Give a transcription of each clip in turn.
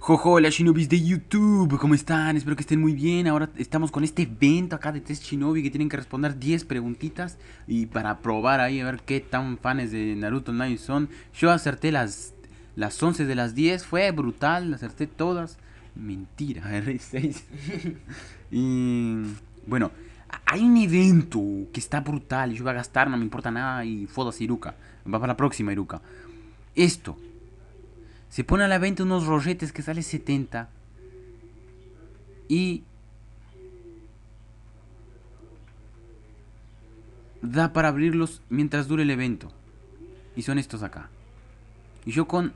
Jojo, hola shinobis de YouTube, ¿cómo están? Espero que estén muy bien. Ahora estamos con este evento acá de Test Shinobi que tienen que responder 10 preguntitas y para probar ahí a ver qué tan fans de Naruto 9 son. Yo acerté las, las 11 de las 10, fue brutal, acerté todas. Mentira, R6. y bueno, hay un evento que está brutal yo voy a gastar, no me importa nada y foda a Iruka. Va para la próxima Iruka. Esto, se pone a la venta unos rolletes que sale 70. Y da para abrirlos mientras dure el evento. Y son estos acá. Y yo con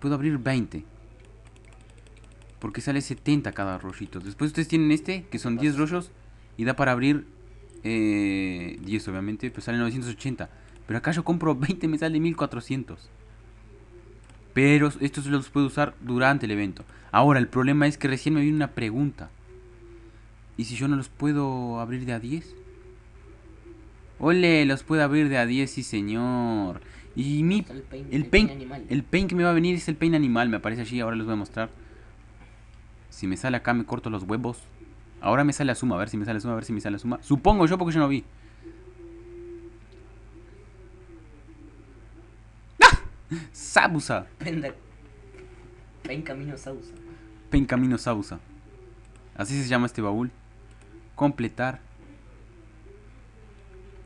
puedo abrir 20. Porque sale 70 cada rollito. Después ustedes tienen este, que son 10 rollos. Y da para abrir 10, eh, obviamente. Pues sale 980. Pero acá yo compro 20 me sale 1400. Pero estos los puedo usar durante el evento. Ahora, el problema es que recién me viene una pregunta. ¿Y si yo no los puedo abrir de a 10? Ole, los puedo abrir de a 10, sí señor. Y mi... El pain, el, que me va a venir es el pain animal, me aparece allí, ahora les voy a mostrar. Si me sale acá me corto los huevos. Ahora me sale a suma, a ver si me sale a suma, a ver si me sale a suma. Supongo yo porque yo no vi. camino sabusa Pen camino sabusa Así se llama este baúl. Completar.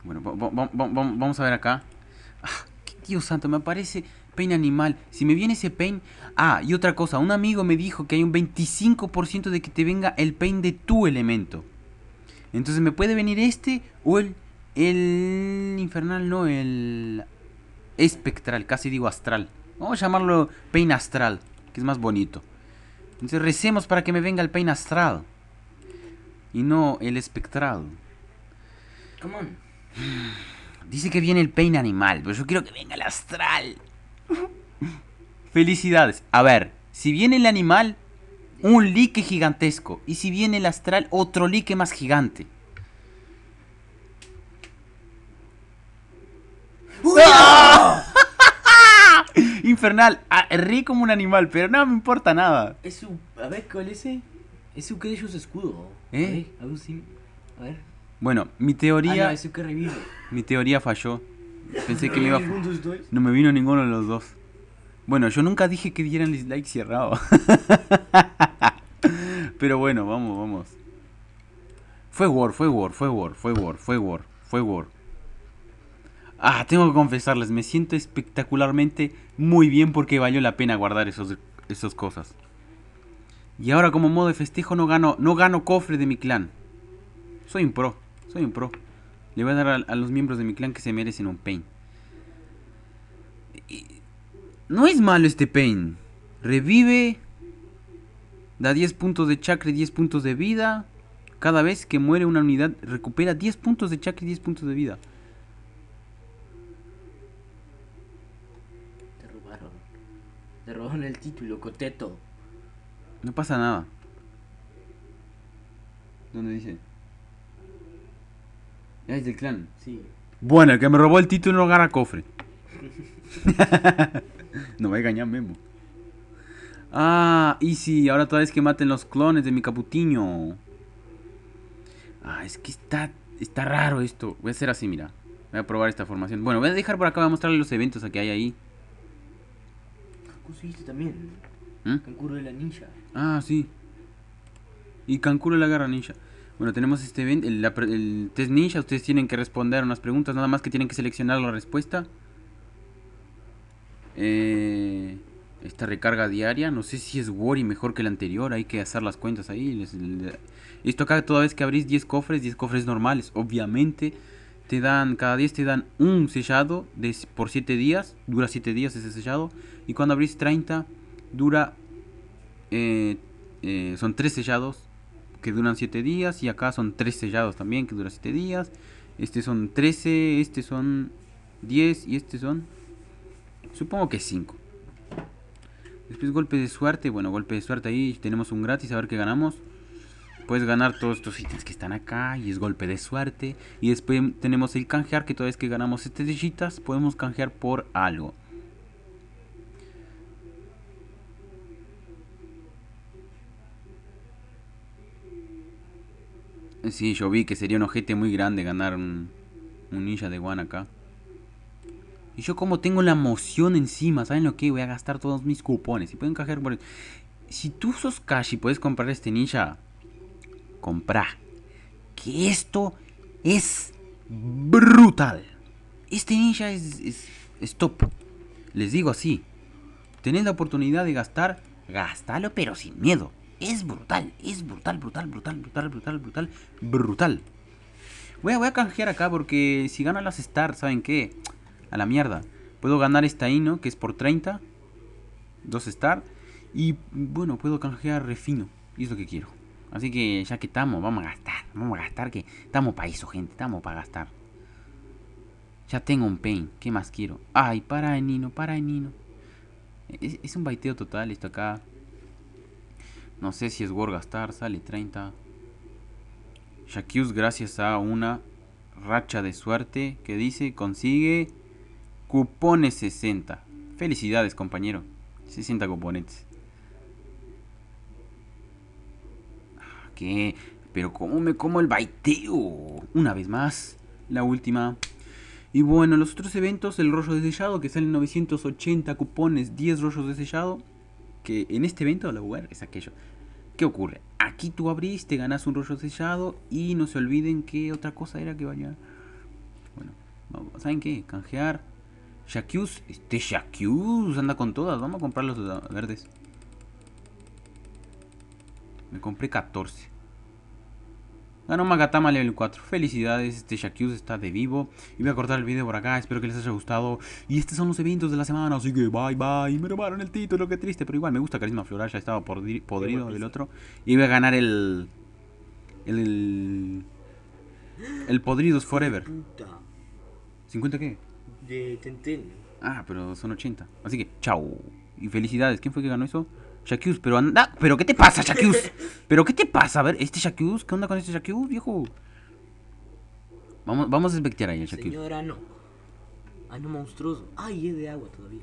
Bueno, vamos a ver acá. Ah, Dios santo, me aparece Pein animal. Si me viene ese pein Ah, y otra cosa, un amigo me dijo que hay un 25% de que te venga el pein de tu elemento. Entonces me puede venir este o el. El infernal, no, el espectral, casi digo astral. Vamos a llamarlo pein astral, que es más bonito. Entonces recemos para que me venga el pein astral. Y no el espectral. Come Dice que viene el pein animal, pero yo quiero que venga el astral. Felicidades. A ver, si viene el animal, un lique gigantesco. Y si viene el astral, otro lique más gigante. infernal. Ah, como un animal, pero no me importa nada. Es su, A ver, ¿cuál es ese? Es un escudo. ¿Eh? A Bueno, mi teoría. Ah, mi teoría falló. Pensé que me iba a. No me vino ninguno de los dos. Bueno, yo nunca dije que dieran dislike cerrado. pero bueno, vamos, vamos. Fue War, fue War, fue War, fue War, fue War, fue War. Ah, tengo que confesarles, me siento espectacularmente muy bien porque valió la pena guardar esas cosas. Y ahora como modo de festejo no gano, no gano cofre de mi clan. Soy un pro, soy un pro. Le voy a dar a, los miembros de mi clan que se merecen un pain. no es malo este pain. Revive. Da 10 puntos de chakra y 10 puntos de vida. Cada vez que muere una unidad recupera 10 puntos de chakra y 10 puntos de vida. Te robaron el título, coteto. No pasa nada. ¿Dónde dice? Ah, es del clan. Sí. Bueno, el que me robó el título no gana cofre. no me engañar, Memo. Ah, y sí, ahora toda vez que maten los clones de mi caputiño. Ah, es que está, está raro esto. Voy a hacer así, mira. Voy a probar esta formación. Bueno, voy a dejar por acá, voy a mostrarles los eventos que hay ahí también. ¿Eh? Cancuro de la ninja. Ah, sí. Y Kankuro la garra ninja. Bueno, tenemos este evento el, test ninja. Ustedes tienen que responder unas preguntas, nada más que tienen que seleccionar la respuesta. Eh, esta recarga diaria, no sé si es Worry mejor que la anterior. Hay que hacer las cuentas ahí. esto acá, toda vez que abrís 10 cofres, 10 cofres normales, obviamente. Te dan, cada 10 te dan un sellado de, por 7 días. Dura 7 días ese sellado. Y cuando abrís 30, dura. Eh, eh, son 3 sellados que duran 7 días. Y acá son 3 sellados también que duran 7 días. Este son 13, este son 10 y este son. Supongo que 5. Después golpe de suerte. Bueno, golpe de suerte ahí. Tenemos un gratis. A ver qué ganamos. Puedes ganar todos estos ítems que están acá. Y es golpe de suerte. Y después tenemos el canjear. Que toda vez que ganamos estas sellitas Podemos canjear por algo. Sí, yo vi que sería un ojete muy grande ganar un, ninja de One acá. Y yo como tengo la moción encima, ¿saben lo que? Voy a gastar todos mis cupones. Si pueden cajer por... Si tú sos cash y puedes comprar este ninja, comprá. Que esto es brutal. Este ninja es, es, top. Les digo así. Tenés la oportunidad de gastar, gastalo pero sin miedo. Es brutal, es brutal, brutal, brutal, brutal, brutal, brutal, brutal. Voy a, canjear acá porque si gano las stars, ¿saben qué? A la mierda. Puedo ganar esta hino que es por 30. Dos star. Y bueno, puedo canjear refino. Y es lo que quiero. Así que ya que estamos, vamos a gastar. Vamos a gastar que estamos para eso, gente. Estamos para gastar. Ya tengo un pain. ¿Qué más quiero? Ay, para, Nino, para, Nino. es un baiteo total esto acá. No sé si es Gastar, sale 30. Shakius, gracias a una racha de suerte que dice consigue cupones 60. Felicidades compañero. 60 cupones. Ah, ¿Qué? Pero ¿cómo me como el baiteo? Una vez más. La última. Y bueno, los otros eventos, el rollo de que salen 980 cupones, 10 rollos de que en este evento La lugar es aquello. que ocurre? Aquí tú abriste Ganas un rollo sellado y no se olviden que otra cosa era que vaya. Bueno, ¿saben qué? Canjear. Shakyus, este Shakyus anda con todas. Vamos a comprar los verdes. Me compré 14. Ganó Magatama level 4. Felicidades, este Shakyus está de vivo. Y voy a cortar el video por acá, espero que les haya gustado. Y estos son los eventos de la semana, así que bye bye. Me robaron el título, qué triste. Pero igual me gusta Carisma Floral, ya estaba podrido del otro. Y voy a ganar el... El... El, Podridos Forever. 50. qué? De Tenten. Ah, pero son 80. Así que, chao. Y felicidades. ¿Quién fue que ganó eso? Shakius, pero anda. ¿Pero qué te pasa, Shakius? ¿Pero qué te pasa? A ver, ¿este Shakyus? ¿Qué onda con este Shakius, viejo? Vamos, vamos a despectear ahí Shaqius. Señora, no. Ay, no, monstruoso. Ay, es de agua todavía.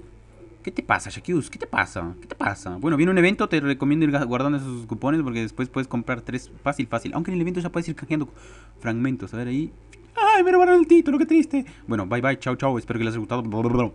¿Qué te pasa, Shakius? ¿Qué te pasa? ¿Qué te pasa? Bueno, viene un evento, te recomiendo ir guardando esos cupones porque después puedes comprar tres fácil, fácil. Aunque en el evento ya puedes ir canjeando fragmentos. A ver ahí. ¡Ay, me robaron el título! ¡Qué triste! Bueno, bye bye, chao, chao. Espero que les haya gustado.